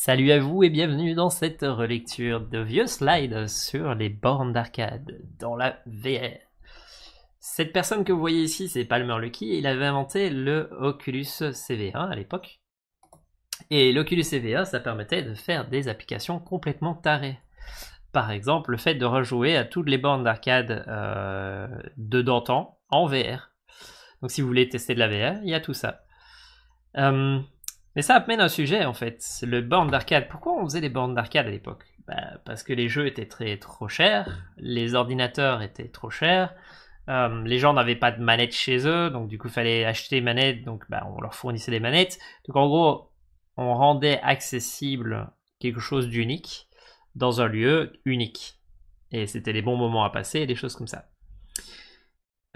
Salut à vous et bienvenue dans cette relecture de vieux slides sur les bornes d'arcade dans la VR. Cette personne que vous voyez ici, c'est Palmer Lucky, il avait inventé le Oculus CV1 à l'époque. Et l'Oculus CV1, ça permettait de faire des applications complètement tarées. Par exemple, le fait de rejouer à toutes les bornes d'arcade euh, de d'antan en VR. Donc si vous voulez tester de la VR, il y a tout ça. Euh, mais ça amène un sujet en fait, le borne d'arcade. Pourquoi on faisait des bornes d'arcade à l'époque bah, Parce que les jeux étaient très trop chers, les ordinateurs étaient trop chers, euh, les gens n'avaient pas de manettes chez eux, donc du coup il fallait acheter des manettes, donc bah, on leur fournissait des manettes. Donc en gros, on rendait accessible quelque chose d'unique dans un lieu unique. Et c'était les bons moments à passer des choses comme ça.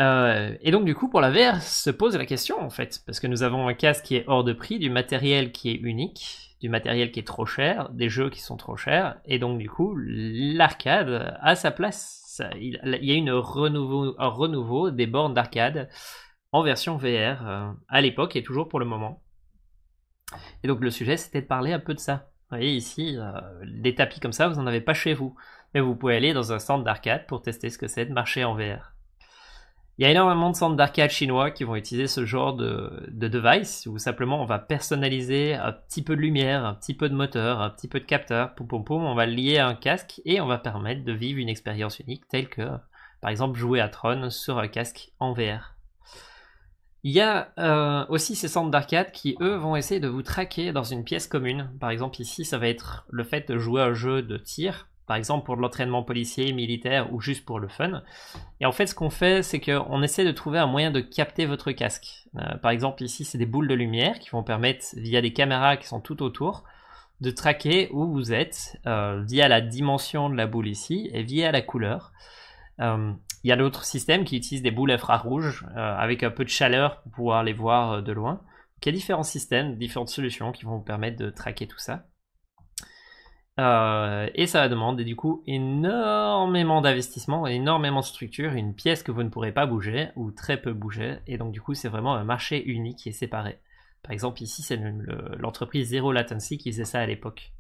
Euh, et donc du coup, pour la VR, se pose la question en fait, parce que nous avons un casque qui est hors de prix, du matériel qui est unique, du matériel qui est trop cher, des jeux qui sont trop chers, et donc du coup, l'arcade a sa place. il, y a une renouveau, un renouveau des bornes d'arcade en version VR euh, à l'époque et toujours pour le moment. Et donc le sujet, c'était de parler un peu de ça. Vous voyez ici, euh, des tapis comme ça, vous n'en avez pas chez vous. Mais vous pouvez aller dans un centre d'arcade pour tester ce que c'est de marcher en VR. Il y a énormément de centres d'arcade chinois qui vont utiliser ce genre de, device où simplement on va personnaliser un petit peu de lumière, un petit peu de moteur, un petit peu de capteur, poum poum on va le lier à un casque et on va permettre de vivre une expérience unique telle que par exemple jouer à Tron sur un casque en VR. Il y a euh, aussi ces centres d'arcade qui, eux, vont essayer de vous traquer dans une pièce commune. Par exemple, ici, ça va être le fait de jouer à un jeu de tir par exemple pour de l'entraînement policier, militaire ou juste pour le fun. Et en fait, ce qu'on fait, c'est qu'on essaie de trouver un moyen de capter votre casque. Euh, par exemple, ici, c'est des boules de lumière qui vont permettre, via des caméras qui sont tout autour, de traquer où vous êtes euh, via la dimension de la boule ici et via la couleur. Euh, il y a d'autres systèmes qui utilisent des boules infrarouges avec un peu de chaleur pour pouvoir les voir de loin. il y a différents systèmes, différentes solutions qui vont vous permettre de traquer tout ça. Euh, et ça demande et du coup énormément d'investissement, énormément de structure, une pièce que vous ne pourrez pas bouger ou très peu bouger. Et donc du coup c'est vraiment un marché unique et séparé. Par exemple ici c'est l'entreprise Zero Latency qui faisait ça à l'époque.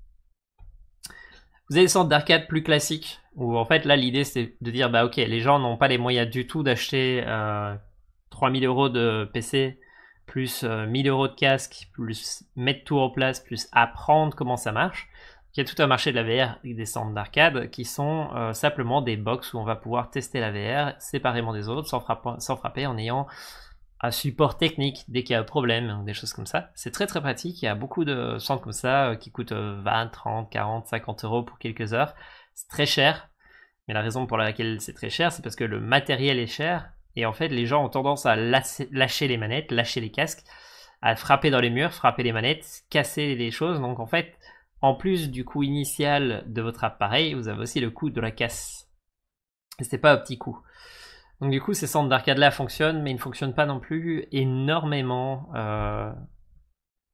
Vous avez des centres d'arcade plus classiques où en fait là l'idée c'est de dire bah ok les gens n'ont pas les moyens du tout d'acheter 3000 euh, euros de PC plus 1000 euh, euros de casque plus mettre tout en place plus apprendre comment ça marche il y a tout un marché de la VR et des centres d'arcade qui sont euh, simplement des box où on va pouvoir tester la VR séparément des autres, sans, sans frapper, en ayant un support technique dès qu'il y a un problème, des choses comme ça. C'est très très pratique, il y a beaucoup de centres comme ça euh, qui coûtent 20, 30, 40, 50 euros pour quelques heures. C'est très cher, mais la raison pour laquelle c'est très cher, c'est parce que le matériel est cher, et en fait les gens ont tendance à lâcher les manettes, lâcher les casques, à frapper dans les murs, frapper les manettes, casser les choses, donc en fait en plus du coût initial de votre appareil, vous avez aussi le coût de la casse. Ce n'est pas un petit coût. Donc du coup, ces centres d'arcade-là fonctionnent, mais ils ne fonctionnent pas non plus énormément. Euh,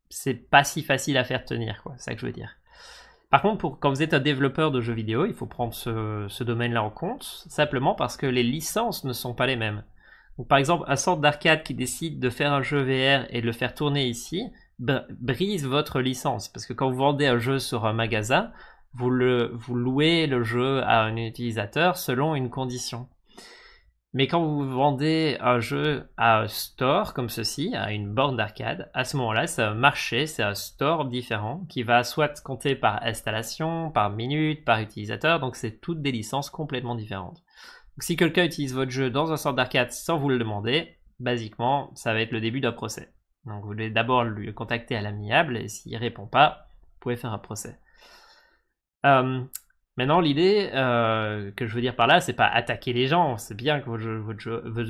c'est pas si facile à faire tenir, quoi. C'est ça que je veux dire. Par contre, quand vous êtes un développeur de jeux vidéo, il faut prendre ce, domaine-là en compte, simplement parce que les licences ne sont pas les mêmes. Donc, par exemple, un centre d'arcade qui décide de faire un jeu VR et de le faire tourner ici, brise votre licence. Parce que quand vous vendez un jeu sur un magasin, vous, le, vous louez le jeu à un utilisateur selon une condition. Mais quand vous vendez un jeu à un store comme ceci, à une borne d'arcade, à ce moment-là, c'est un marché, c'est un store différent qui va soit compter par installation, par minute, par utilisateur, donc c'est toutes des licences complètement différentes. Donc si quelqu'un utilise votre jeu dans un centre d'arcade sans vous le demander, basiquement, ça va être le début d'un procès. Donc vous devez d'abord le contacter à l'amiable et s'il ne répond pas, vous pouvez faire un procès. Euh, maintenant, l'idée euh, que je veux dire par là, c'est pas attaquer les gens, c'est bien que votre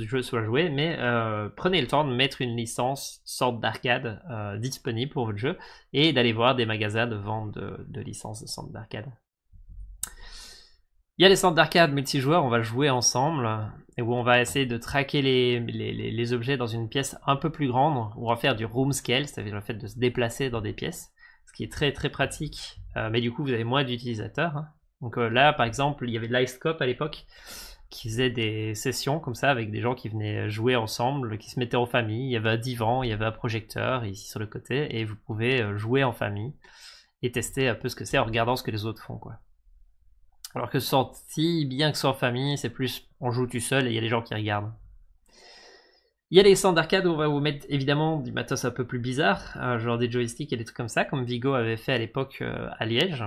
jeu, soit joué, mais euh, prenez le temps de mettre une licence, sorte d'arcade disponible pour votre jeu et d'aller voir des magasins de vente de, licences de centres d'arcade. Il y a les centres d'arcade multijoueurs, on va jouer ensemble et où on va essayer de traquer les, objets dans une pièce un peu plus grande, on va faire du room scale, c'est-à-dire le fait de se déplacer dans des pièces, ce qui est très très pratique, euh, mais du coup vous avez moins d'utilisateurs. Hein. Donc euh, là par exemple, il y avait l'Icecop à l'époque qui faisait des sessions comme ça avec des gens qui venaient jouer ensemble, qui se mettaient en famille, il y avait un divan, il y avait un projecteur ici sur le côté, et vous pouvez euh, jouer en famille et tester un peu ce que c'est en regardant ce que les autres font. quoi. Alors que sorti, bien que en famille, c'est plus on joue tout seul et il y a les gens qui regardent. Il y a les centres d'arcade où on va vous mettre évidemment du matos un peu plus bizarre, genre des joysticks et des trucs comme ça, comme Vigo avait fait à l'époque euh, à Liège.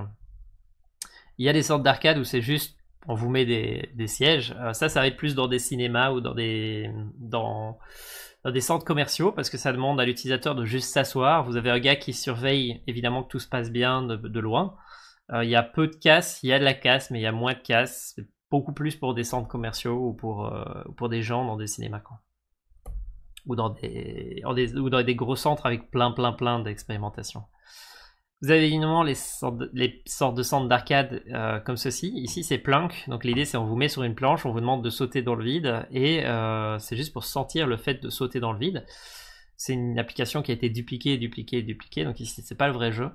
Il y a des centres d'arcade où c'est juste on vous met des, sièges. Euh, ça, ça va être plus dans des cinémas ou dans des, dans, des centres commerciaux parce que ça demande à l'utilisateur de juste s'asseoir. Vous avez un gars qui surveille évidemment que tout se passe bien de loin. Euh, il y a peu de casse, il y a de la casse, mais il y a moins de casse. Beaucoup plus pour des centres commerciaux ou pour, euh, pour des gens dans des cinémas. Ou, dans des, ou dans des gros centres avec plein, plein, plein d'expérimentations. Vous avez évidemment les sortes de, centres d'arcade euh, comme ceci. Ici, c'est plank. Donc l'idée, c'est on vous met sur une planche, on vous demande de sauter dans le vide, et c'est juste pour sentir le fait de sauter dans le vide. C'est une application qui a été dupliquée, dupliquée, dupliquée. Donc ici, c'est pas le vrai jeu.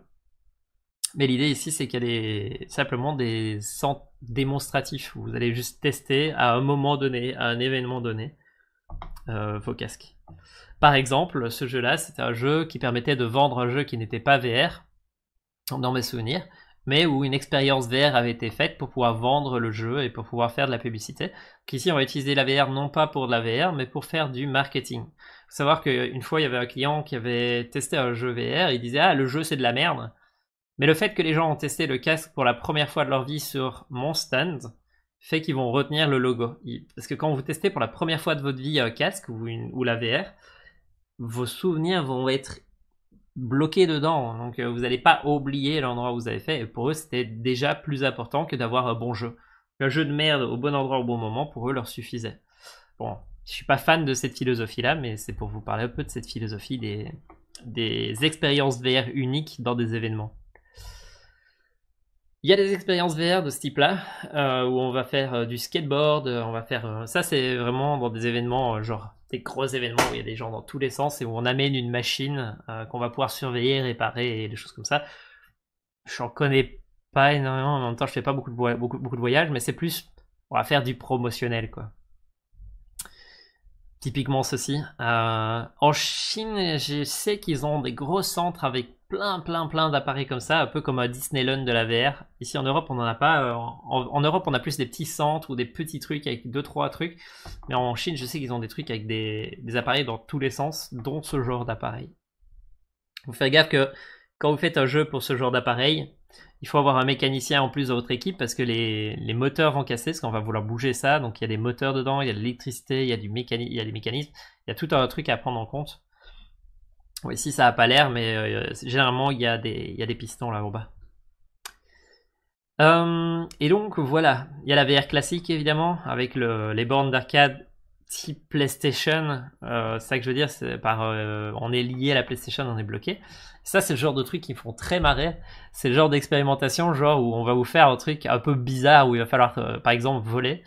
Mais l'idée ici, c'est qu'il qu'elle est simplement des centres démonstratifs. Vous allez juste tester à un moment donné, à un événement donné, euh, vos casques. Par exemple, ce jeu-là, c'était un jeu qui permettait de vendre un jeu qui n'était pas VR, dans mes souvenirs, mais où une expérience VR avait été faite pour pouvoir vendre le jeu et pour pouvoir faire de la publicité. ici, on va utiliser la VR non pas pour de la VR, mais pour faire du marketing. Faut savoir qu'une fois, il y avait un client qui avait testé un jeu VR, il disait Ah, le jeu c'est de la merde. Mais le fait que les gens ont testé le casque pour la première fois de leur vie sur mon stand fait qu'ils vont retenir le logo. Parce que quand vous testez pour la première fois de votre vie un euh, casque ou, une, ou la VR, vos souvenirs vont être bloqués dedans. Donc euh, vous n'allez pas oublier l'endroit où vous avez fait. Et pour eux, c'était déjà plus important que d'avoir un bon jeu. Un jeu de merde au bon endroit au bon moment, pour eux, leur suffisait. Bon, je suis pas fan de cette philosophie-là, mais c'est pour vous parler un peu de cette philosophie des, des expériences VR uniques dans des événements. Il y a des expériences VR de ce type-là, euh, où on va faire euh, du skateboard, euh, on va faire... ça, c'est vraiment dans des événements, genre des gros événements où il y a des gens dans tous les sens et où on amène une machine qu'on va pouvoir surveiller, réparer et des choses comme ça. J'en connais pas énormément, en même temps, je fais pas beaucoup de, beaucoup, beaucoup de voyages, mais c'est plus... On va faire du promotionnel, quoi. Typiquement ceci. en Chine, je sais qu'ils ont des gros centres avec plein, plein, plein d'appareils comme ça, un peu comme à euh, Disneyland de la VR. Ici en Europe, on n'en a pas. Euh, en, Europe, on a plus des petits centres ou des petits trucs avec deux, trois trucs. Mais en Chine, je sais qu'ils ont des trucs avec des, appareils dans tous les sens, dont ce genre d'appareil. Vous faites gaffe que quand vous faites un jeu pour ce genre d'appareil, il faut avoir un mécanicien en plus dans votre équipe parce que les, moteurs vont casser, parce qu'on va vouloir bouger ça. Donc il y a des moteurs dedans, il y a de l'électricité, il y a du il y a des mécanismes, il y a tout un truc à prendre en compte ici, ça n'a pas l'air, mais euh, généralement, il y, a des, des pistons là en bas. Euh, et donc, voilà. Il y a la VR classique, évidemment, avec les bornes d'arcade type PlayStation. Euh, c'est ça que je veux dire, c'est par on est lié à la PlayStation, on est bloqué. Ça, c'est le genre de truc qui me font très marrer. C'est le genre d'expérimentation, genre où on va vous faire un truc un peu bizarre, où il va falloir, par exemple, voler.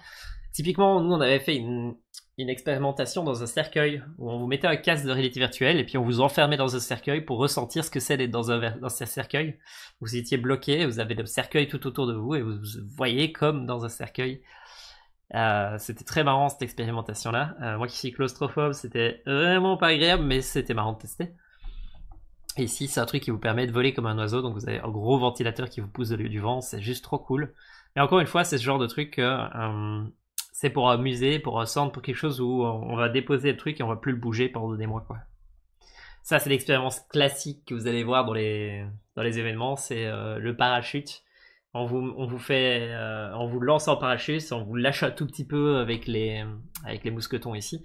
Typiquement, nous, on avait fait une, une expérimentation dans un cercueil où on vous mettait un casque de réalité virtuelle et puis on vous enfermait dans un cercueil pour ressentir ce que c'est d'être dans un, cercueil. Vous étiez bloqué, vous avez le cercueil tout autour de vous et vous, vous voyez comme dans un cercueil. Euh, c'était très marrant cette expérimentation là. Euh, moi qui suis claustrophobe, c'était vraiment pas agréable, mais c'était marrant de tester. ici, c'est un truc qui vous permet de voler comme un oiseau, donc vous avez un gros ventilateur qui vous pousse au lieu du vent, c'est juste trop cool. Mais encore une fois, c'est ce genre de truc que euh, c'est pour amuser, pour un centre, pour quelque chose où on va déposer le truc et on va plus le bouger pendant des mois, quoi. Ça, c'est l'expérience classique que vous allez voir dans les, événements, c'est euh, le parachute. On vous, fait, euh, vous lance en parachute, on vous lâche un tout petit peu avec les, mousquetons ici,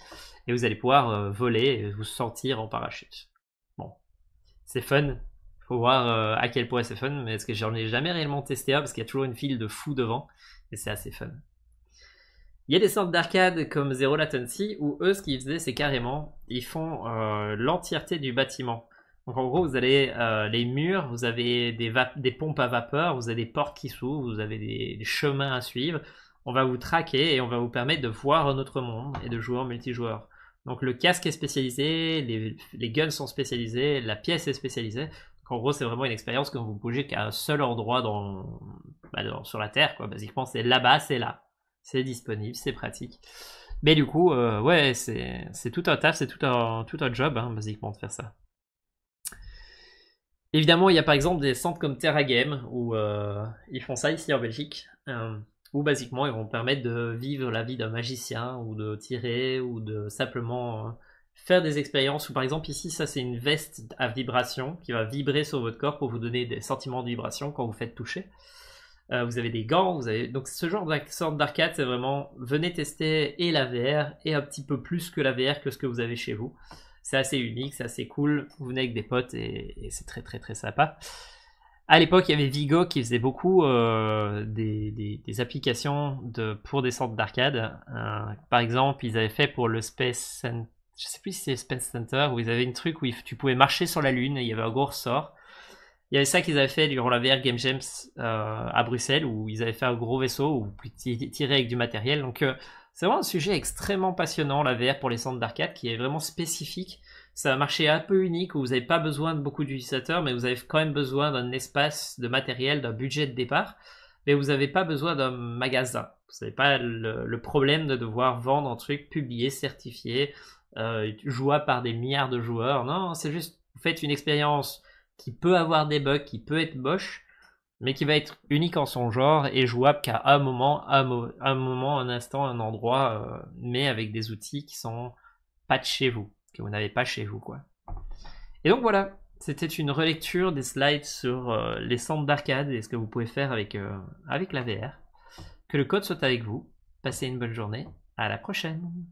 et vous allez pouvoir euh, voler et vous sentir en parachute. Bon, c'est fun. Faut voir à quel point c'est fun, mais est-ce que j'en ai jamais réellement testé un parce qu'il y a toujours une file de fous devant, et c'est assez fun. Il y a des sortes d'arcades comme Zero Latency où eux, ce qu'ils faisaient, c'est carrément, ils font euh, l'entièreté du bâtiment. Donc en gros, vous avez euh, les murs, vous avez des, des, pompes à vapeur, vous avez des portes qui s'ouvrent, vous avez des, chemins à suivre. On va vous traquer et on va vous permettre de voir notre monde et de jouer en multijoueur. Donc le casque est spécialisé, les, guns sont spécialisés, la pièce est spécialisée. Donc en gros, c'est vraiment une expérience que vous bougez qu'à un seul endroit dans, bah, sur la Terre. Quoi. Basiquement, c'est là-bas, c'est là c'est disponible, c'est pratique. Mais du coup, euh, ouais, c'est, tout un taf, c'est tout un, tout un job, hein, basiquement, de faire ça. Évidemment, il y a par exemple des centres comme Terra Game, où euh, ils font ça ici en Belgique, euh, où basiquement ils vont permettre de vivre la vie d'un magicien, ou de tirer, ou de simplement faire des expériences. Ou par exemple, ici, ça c'est une veste à vibration qui va vibrer sur votre corps pour vous donner des sentiments de vibration quand vous faites toucher. Euh, vous avez des gants, vous avez... donc ce genre d'arcade, c'est vraiment venez tester et la VR et un petit peu plus que la VR que ce que vous avez chez vous. C'est assez unique, c'est assez cool. Vous venez avec des potes et, c'est très très très sympa. À l'époque, il y avait Vigo qui faisait beaucoup euh, des, applications de, pour des sortes d'arcade. Euh, par exemple, ils avaient fait pour le Space Center, je sais plus si c'est Space Center, où ils avaient une truc où tu pouvais marcher sur la Lune et il y avait un gros ressort. Il y avait ça qu'ils avaient fait durant la VR Game Jams euh, à Bruxelles, où ils avaient fait un gros vaisseau, où tiré tirer avec du matériel. Donc, euh, c'est vraiment un sujet extrêmement passionnant, la VR pour les centres d'arcade, qui est vraiment spécifique. C'est un marché un peu unique où vous n'avez pas besoin de beaucoup d'utilisateurs, mais vous avez quand même besoin d'un espace, de matériel, d'un budget de départ. Mais vous n'avez pas besoin d'un magasin. Vous n'avez pas le, problème de devoir vendre un truc publié, certifié, euh, joué par des milliards de joueurs. Non, c'est juste, vous faites une expérience qui peut avoir des bugs, qui peut être moche, mais qui va être unique en son genre et jouable qu'à un moment, un, un, moment, un instant, un endroit, euh, mais avec des outils qui sont pas de chez vous, que vous n'avez pas chez vous, quoi. Et donc voilà, c'était une relecture des slides sur euh, les centres d'arcade et ce que vous pouvez faire avec, euh, avec la VR. Que le code soit avec vous. Passez une bonne journée. À la prochaine.